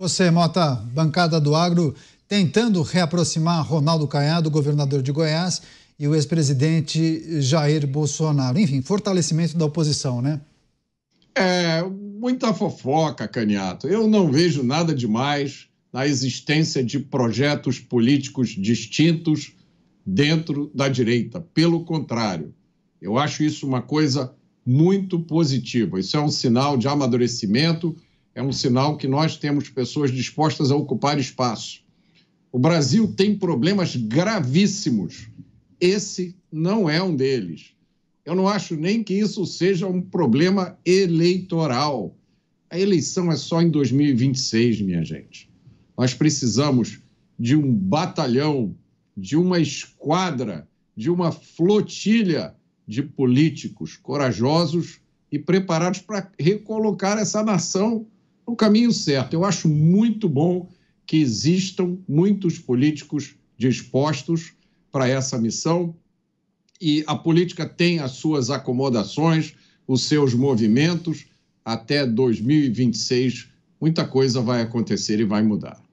Você, Mota, bancada do agro, tentando reaproximar Ronaldo Caiado, governador de Goiás, e o ex-presidente Jair Bolsonaro. Enfim, fortalecimento da oposição, né? É, muita fofoca, Caniato. Eu não vejo nada demais na existência de projetos políticos distintos dentro da direita. Pelo contrário, eu acho isso uma coisa muito positiva. Isso é um sinal de amadurecimento é um sinal que nós temos pessoas dispostas a ocupar espaço. O Brasil tem problemas gravíssimos. Esse não é um deles. Eu não acho nem que isso seja um problema eleitoral. A eleição é só em 2026, minha gente. Nós precisamos de um batalhão, de uma esquadra, de uma flotilha de políticos corajosos e preparados para recolocar essa nação o caminho certo. Eu acho muito bom que existam muitos políticos dispostos para essa missão e a política tem as suas acomodações, os seus movimentos. Até 2026, muita coisa vai acontecer e vai mudar.